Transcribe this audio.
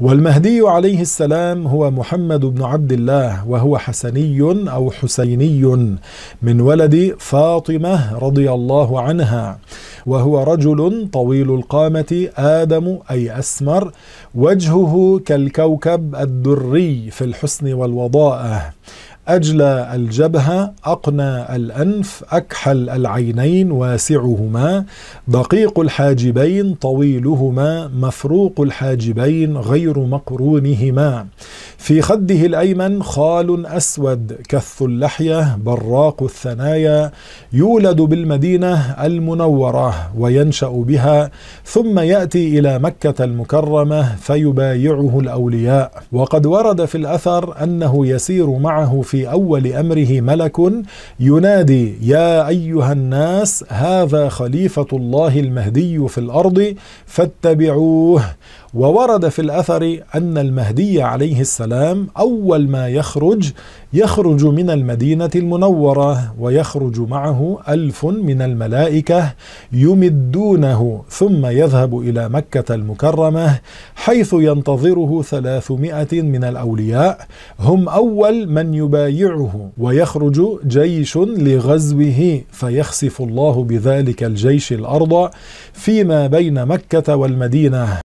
والمهدي عليه السلام هو محمد بن عبد الله وهو حسني أو حسيني من ولد فاطمة رضي الله عنها وهو رجل طويل القامة آدم أي أسمر وجهه كالكوكب الدري في الحسن والوضاءة أجلى الجبهة أقنى الأنف أكحل العينين واسعهما دقيق الحاجبين طويلهما مفروق الحاجبين غير مقرونهما في خده الأيمن خال أسود كث اللحية براق الثنايا يولد بالمدينة المنورة وينشأ بها ثم يأتي إلى مكة المكرمة فيبايعه الأولياء وقد ورد في الأثر أنه يسير معه في أول أمره ملك ينادي يا أيها الناس هذا خليفة الله المهدي في الأرض فاتبعوه وورد في الأثر أن المهدي عليه السلام والسلام أول ما يخرج يخرج من المدينة المنورة ويخرج معه ألف من الملائكة يمدونه ثم يذهب إلى مكة المكرمة حيث ينتظره ثلاثمائة من الأولياء هم أول من يبايعه ويخرج جيش لغزوه فيخسف الله بذلك الجيش الأرض فيما بين مكة والمدينة